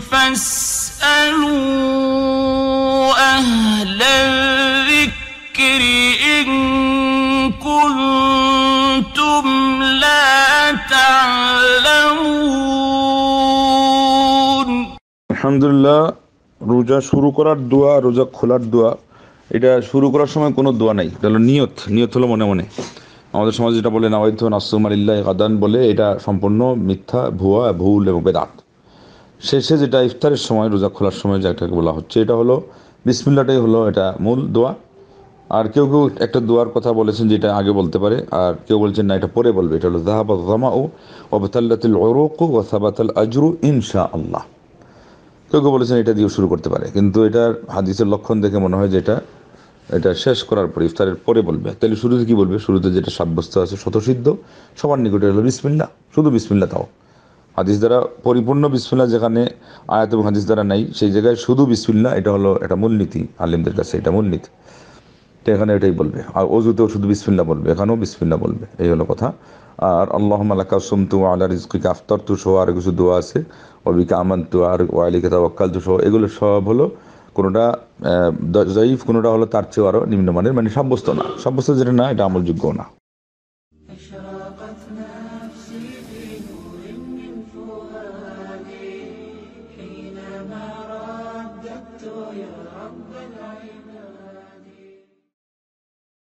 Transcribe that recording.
আলহামদুলিল্লাহ রোজা শুরু করার দোয়া রোজা খোলার দোয়া এটা শুরু করার সময় কোনো দোয়া নাই তাহলে নিয়ত নিয়ত হলো মনে মনে আমাদের সমাজ যেটা বলে নাওয়াইথ নাসুম আলিল্লাহ গাদান বলে এটা সম্পূর্ণ মিথ্যা ভুয়া ভুল এবং বেদাত শেষে যেটা ইফতারের সময় রোজা খোলার সময় যেটাকে বলা হচ্ছে এটা হলো বিসমিল্লাটাই হলো এটা মূল দোয়া আর কেউ কেউ একটা দোয়ার কথা বলেছেন যেটা আগে বলতে পারে আর কেউ বলছেন না এটা পরে বলবে এটা হলো জাহাবাদামা ও অবতাল্লাতুল ওরুক ও সাবাতাল আজরু ইনশা আল্লাহ কেউ কেউ বলেছেন এটা দিয়েও শুরু করতে পারে কিন্তু এটার হাদিসের লক্ষণ দেখে মনে হয় যে এটা এটা শেষ করার পরে ইফতারের পরে বলবে তাহলে শুরুতে কী বলবে শুরুতে যেটা সাব্যস্ত আছে শতসিদ্ধ সবার নিকটে হলো বিসমিল্লা শুধু বিসমিল্লা তাও হাদিস দ্বারা পরিপূর্ণ বিসমিল্লা যেখানে আয়াত এবং হাদিস দ্বারা নাই সেই জায়গায় শুধু বিসমিল্লা এটা হলো এটা মূলনীতি আলিমদের কাছে এটা মূলনীতি তো এখানে এটাই বলবে আর অজুতেও শুধু বিসমিল্লা বলবে এখানেও বিসমিল্লা বলবে এই হলো কথা আর আল্লাহ মালাকা তু আল্লাহ রিজকিকা আফতার তু সহ আর কিছু দোয়া আছে অবিকা আমান তু আর কেতা তাওয়াক্কাল তু সহ এগুলো সব হলো কোনোটা জয়ীফ কোনোটা হলো তার চেয়ে আরও নিম্নমানের মানে সাব্যস্ত না সাব্যস্ত যেটা না এটা আমলযোগ্য না أشرقت نفسي في نور من فؤادي حينما رددت يا رب العين